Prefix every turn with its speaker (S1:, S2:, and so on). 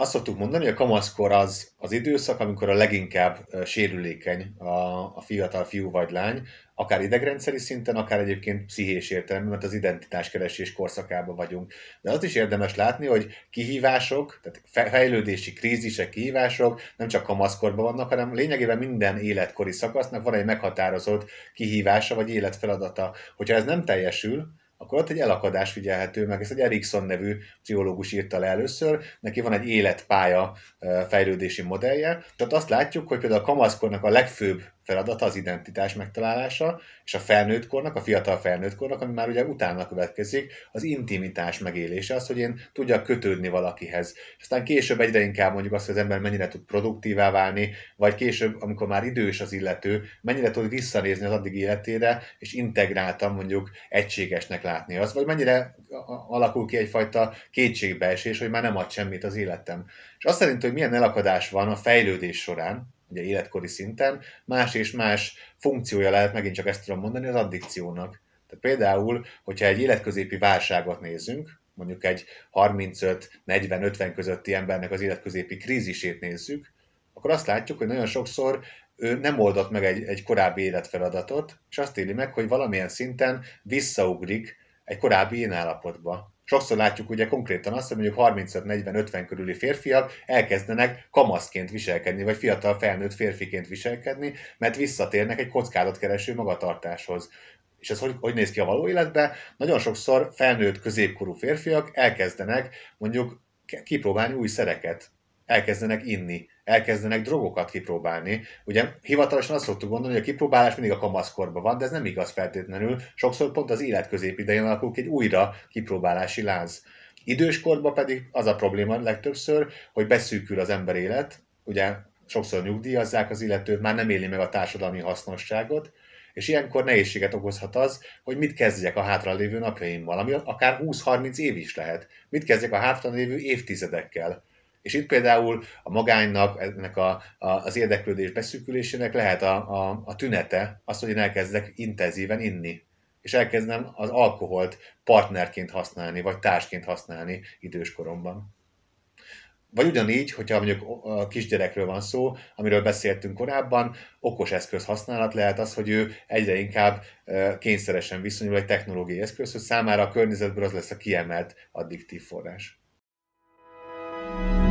S1: azt szoktuk mondani, hogy a kamaszkor az az időszak, amikor a leginkább sérülékeny a, a fiatal fiú vagy lány, akár idegrendszeri szinten, akár egyébként pszichés értelemben, mert az identitáskeresés korszakában vagyunk. De azt is érdemes látni, hogy kihívások, tehát fejlődési krízisek, kihívások nem csak kamaszkorban vannak, hanem lényegében minden életkori szakasznak van egy meghatározott kihívása vagy életfeladata. Hogyha ez nem teljesül, akkor ott egy elakadás figyelhető meg. Ezt egy Erikson nevű pszichológus írta le először, neki van egy életpálya fejlődési modellje. Tehát azt látjuk, hogy például a kamaszkornak a legfőbb feladata az identitás megtalálása, és a felnőttkornak, a fiatal felnőttkornak, ami már ugye utána következik, az intimitás megélése, az, hogy én tudjak kötődni valakihez. És aztán később egyre inkább mondjuk azt, hogy az ember mennyire tud produktívá válni, vagy később, amikor már idős az illető, mennyire tud visszanézni az addig életére, és integráltan mondjuk egységesnek látni azt, vagy mennyire alakul ki egyfajta kétségbeesés, hogy már nem ad semmit az életem. És azt szerint, hogy milyen elakadás van a fejlődés során, ugye életkori szinten, más és más funkciója lehet, megint csak ezt tudom mondani, az addikciónak. Tehát például, hogyha egy életközépi válságot nézzünk, mondjuk egy 35-40-50 közötti embernek az életközépi krízisét nézzük, akkor azt látjuk, hogy nagyon sokszor ő nem oldott meg egy, egy korábbi életfeladatot, és azt éli meg, hogy valamilyen szinten visszaugrik egy korábbi én állapotba. Sokszor látjuk ugye konkrétan azt, hogy mondjuk 35-40-50 körüli férfiak elkezdenek kamaszként viselkedni, vagy fiatal felnőtt férfiként viselkedni, mert visszatérnek egy kockázatkereső magatartáshoz. És ez hogy, hogy néz ki a való életben? Nagyon sokszor felnőtt középkorú férfiak elkezdenek mondjuk kipróbálni új szereket, elkezdenek inni, elkezdenek drogokat kipróbálni. Ugye hivatalosan azt szoktuk gondolni, hogy a kipróbálás mindig a kamaszkorban van, de ez nem igaz feltétlenül. Sokszor pont az élet középidején alakul egy újra kipróbálási láz. Időskorban pedig az a probléma legtöbbször, hogy beszűkül az ember élet, ugye sokszor nyugdíjazzák az illetőt, már nem éli meg a társadalmi hasznosságot, és ilyenkor nehézséget okozhat az, hogy mit kezdjek a hátralévő napjaimmal, ami akár 20-30 év is lehet. Mit kezdjek a hátralévő évtizedekkel. És itt például a magánynak, ennek a, a, az érdeklődés beszűkülésének lehet a, a, a tünete az, hogy én elkezdek intenzíven inni és elkezdem az alkoholt partnerként használni, vagy társként használni időskoromban. Vagy ugyanígy, hogyha mondjuk a kisgyerekről van szó, amiről beszéltünk korábban, okos eszköz használat lehet az, hogy ő egyre inkább kényszeresen viszonyul egy technológiai eszközhöz, számára a környezetből az lesz a kiemelt addiktív forrás. thank you